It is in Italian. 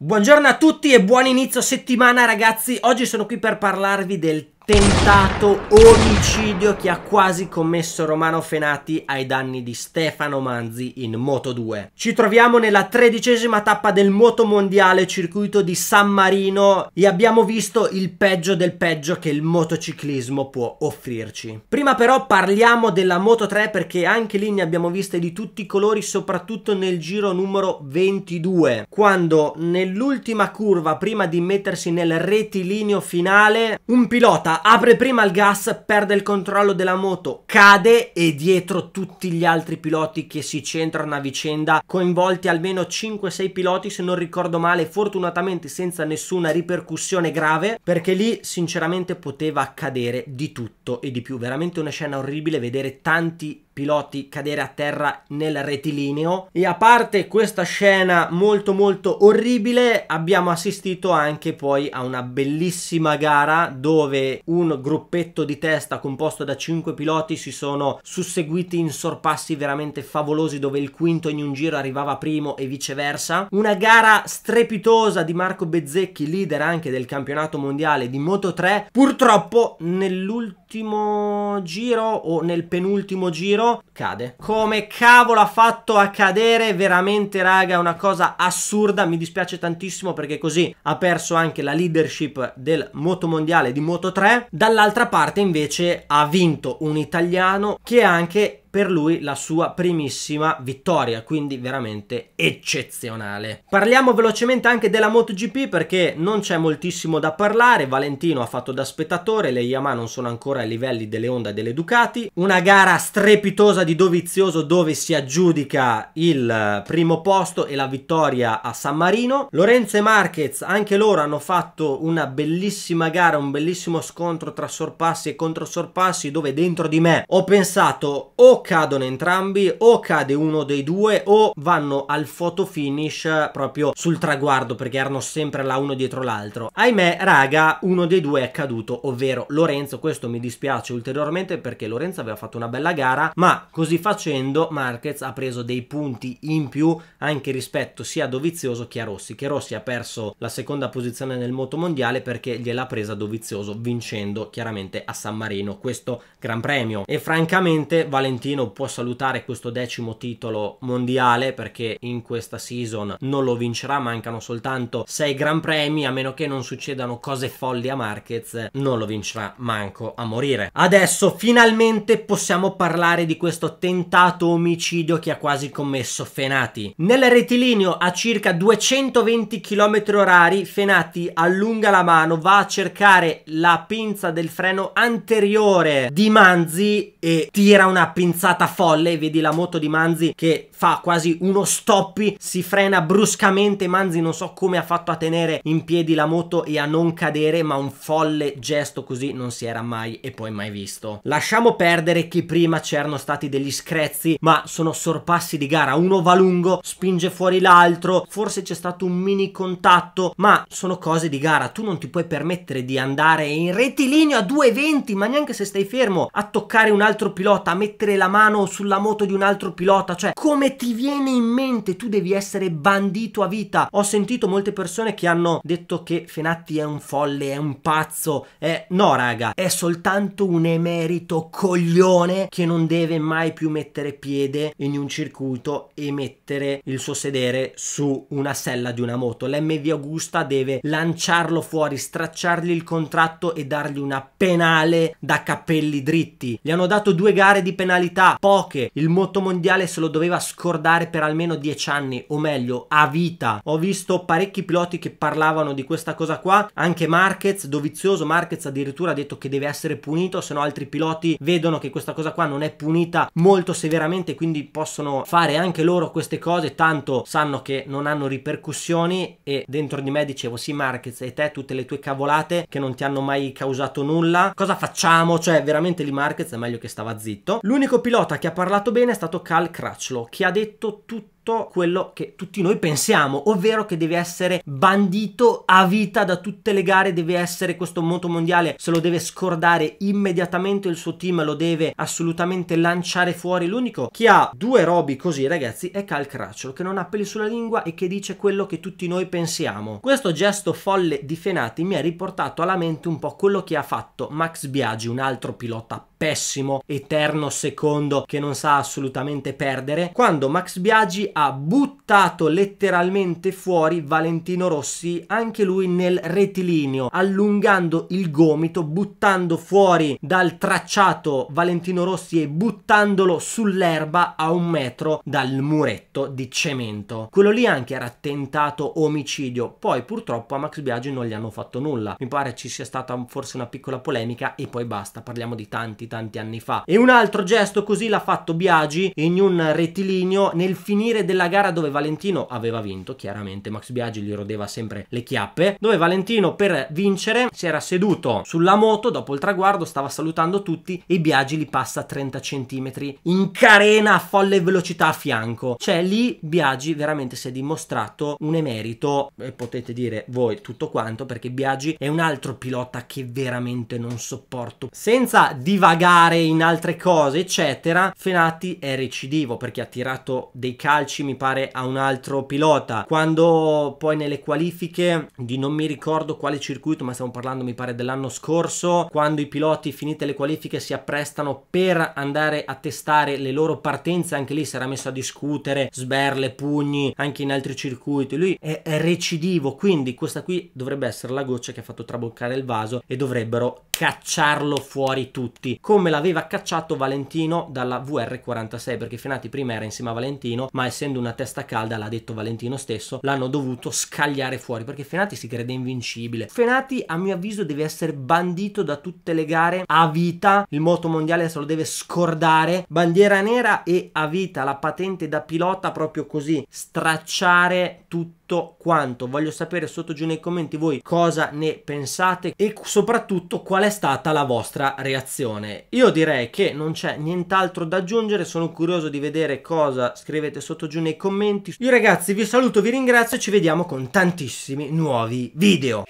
Buongiorno a tutti e buon inizio settimana ragazzi, oggi sono qui per parlarvi del tentato omicidio che ha quasi commesso Romano Fenati ai danni di Stefano Manzi in Moto 2. Ci troviamo nella tredicesima tappa del Moto Mondiale circuito di San Marino e abbiamo visto il peggio del peggio che il motociclismo può offrirci. Prima però parliamo della Moto 3 perché anche lì ne abbiamo viste di tutti i colori soprattutto nel giro numero 22 quando nell'ultima curva prima di mettersi nel rettilineo finale un pilota apre prima il gas, perde il controllo della moto, cade e dietro tutti gli altri piloti che si centrano a vicenda, coinvolti almeno 5-6 piloti se non ricordo male, fortunatamente senza nessuna ripercussione grave, perché lì sinceramente poteva accadere di tutto e di più, veramente una scena orribile vedere tanti piloti cadere a terra nel rettilineo e a parte questa scena molto molto orribile abbiamo assistito anche poi a una bellissima gara dove un gruppetto di testa composto da 5 piloti si sono susseguiti in sorpassi veramente favolosi dove il quinto in un giro arrivava primo e viceversa una gara strepitosa di Marco Bezzecchi leader anche del campionato mondiale di Moto 3 purtroppo nell'ultimo ultimo giro o nel penultimo giro cade. Come cavolo ha fatto a cadere? Veramente raga, è una cosa assurda. Mi dispiace tantissimo perché così ha perso anche la leadership del motomondiale di Moto 3. Dall'altra parte invece ha vinto un italiano che è anche per lui la sua primissima vittoria, quindi veramente eccezionale. Parliamo velocemente anche della MotoGP perché non c'è moltissimo da parlare, Valentino ha fatto da spettatore, le Yamaha non sono ancora ai livelli delle Honda e delle Ducati, una gara strepitosa di Dovizioso dove si aggiudica il primo posto e la vittoria a San Marino, Lorenzo e Marquez anche loro hanno fatto una bellissima gara, un bellissimo scontro tra sorpassi e controsorpassi dove dentro di me ho pensato o cadono entrambi o cade uno dei due o vanno al photo finish proprio sul traguardo perché erano sempre là uno dietro l'altro. Ahimè raga uno dei due è caduto ovvero Lorenzo questo mi dispiace ulteriormente perché Lorenzo aveva fatto una bella gara ma così facendo Marquez ha preso dei punti in più anche rispetto sia a Dovizioso che a Rossi che Rossi ha perso la seconda posizione nel moto mondiale perché gliel'ha presa Dovizioso vincendo chiaramente a San Marino questo Gran Premio e francamente Valentino Infantino può salutare questo decimo titolo mondiale perché in questa season non lo vincerà, mancano soltanto 6 gran premi, a meno che non succedano cose folli a Marquez, non lo vincerà manco a morire. Adesso finalmente possiamo parlare di questo tentato omicidio che ha quasi commesso Fenati. Nel rettilineo a circa 220 km orari Fenati allunga la mano, va a cercare la pinza del freno anteriore di Manzi e tira una pinza scansata folle vedi la moto di Manzi che fa quasi uno stoppi, si frena bruscamente, Manzi non so come ha fatto a tenere in piedi la moto e a non cadere, ma un folle gesto così non si era mai e poi mai visto. Lasciamo perdere che prima c'erano stati degli screzzi, ma sono sorpassi di gara, uno va lungo, spinge fuori l'altro, forse c'è stato un mini contatto, ma sono cose di gara, tu non ti puoi permettere di andare in rettilineo a 2,20, ma neanche se stai fermo, a toccare un altro pilota, a mettere la mano sulla moto di un altro pilota, cioè come ti viene in mente tu devi essere bandito a vita? Ho sentito molte persone che hanno detto che Fenatti è un folle, è un pazzo, è... Eh, no raga, è soltanto un emerito coglione che non deve mai più mettere piede in un circuito e mettere il suo sedere su una sella di una moto. L'MV Augusta deve lanciarlo fuori, stracciargli il contratto e dargli una penale da capelli dritti. Gli hanno dato due gare di penalità possibilità poche. Il motomondiale se lo doveva scordare per almeno dieci anni, o meglio, a vita. Ho visto parecchi piloti che parlavano di questa cosa qua, anche Marquez, dovizioso Marquez addirittura ha detto che deve essere punito, se no altri piloti vedono che questa cosa qua non è punita molto severamente, quindi possono fare anche loro queste cose, tanto sanno che non hanno ripercussioni e dentro di me dicevo sì Marquez e te tutte le tue cavolate che non ti hanno mai causato nulla, cosa facciamo? Cioè veramente lì Marquez è meglio che stava zitto. L'unico pilota pilota che ha parlato bene è stato Cal Crutchlow, che ha detto tutto tutto quello che tutti noi pensiamo, ovvero che deve essere bandito a vita da tutte le gare, deve essere questo motomondiale, se lo deve scordare immediatamente il suo team, lo deve assolutamente lanciare fuori. L'unico che ha due robi così, ragazzi, è Cal Cracciolo, che non ha peli sulla lingua e che dice quello che tutti noi pensiamo. Questo gesto folle di Fenati mi ha riportato alla mente un po' quello che ha fatto Max Biaggi, un altro pilota pessimo, eterno secondo che non sa assolutamente perdere, quando Max Biaggi ha buttato letteralmente fuori Valentino Rossi, anche lui nel rettilineo, allungando il gomito, buttando fuori dal tracciato Valentino Rossi e buttandolo sull'erba a un metro dal muretto di cemento. Quello lì anche era tentato omicidio, poi purtroppo a Max Biagi non gli hanno fatto nulla. Mi pare ci sia stata forse una piccola polemica e poi basta, parliamo di tanti tanti anni fa. E un altro gesto così l'ha fatto Biagi in un rettilineo nel finire finire della gara dove Valentino aveva vinto, chiaramente Max Biaggi gli rodeva sempre le chiappe, dove Valentino per vincere si era seduto sulla moto dopo il traguardo, stava salutando tutti e Biaggi li passa a 30 cm in carena a folle velocità a fianco. Cioè lì Biaggi veramente si è dimostrato un emerito e potete dire voi tutto quanto perché Biaggi è un altro pilota che veramente non sopporto. Senza divagare in altre cose eccetera, Fenati è recidivo perché ha tirato dei calci calci mi pare a un altro pilota quando poi nelle qualifiche di non mi ricordo quale circuito ma stiamo parlando mi pare dell'anno scorso quando i piloti finite le qualifiche si apprestano per andare a testare le loro partenze anche lì si era messo a discutere sberle pugni anche in altri circuiti lui è, è recidivo quindi questa qui dovrebbe essere la goccia che ha fatto traboccare il vaso e dovrebbero cacciarlo fuori tutti come l'aveva cacciato Valentino dalla VR46 perché Fenati prima era insieme a Valentino ma è essendo una testa calda, l'ha detto Valentino stesso, l'hanno dovuto scagliare fuori perché Fenati si crede invincibile. Fenati, a mio avviso, deve essere bandito da tutte le gare a vita. Il moto mondiale se lo deve scordare. Bandiera nera e a vita, la patente da pilota, proprio così, stracciare tutto tutto quanto. Voglio sapere sotto giù nei commenti voi cosa ne pensate e soprattutto qual è stata la vostra reazione. Io direi che non c'è nient'altro da aggiungere, sono curioso di vedere cosa scrivete sotto giù nei commenti. Io ragazzi vi saluto, vi ringrazio e ci vediamo con tantissimi nuovi video.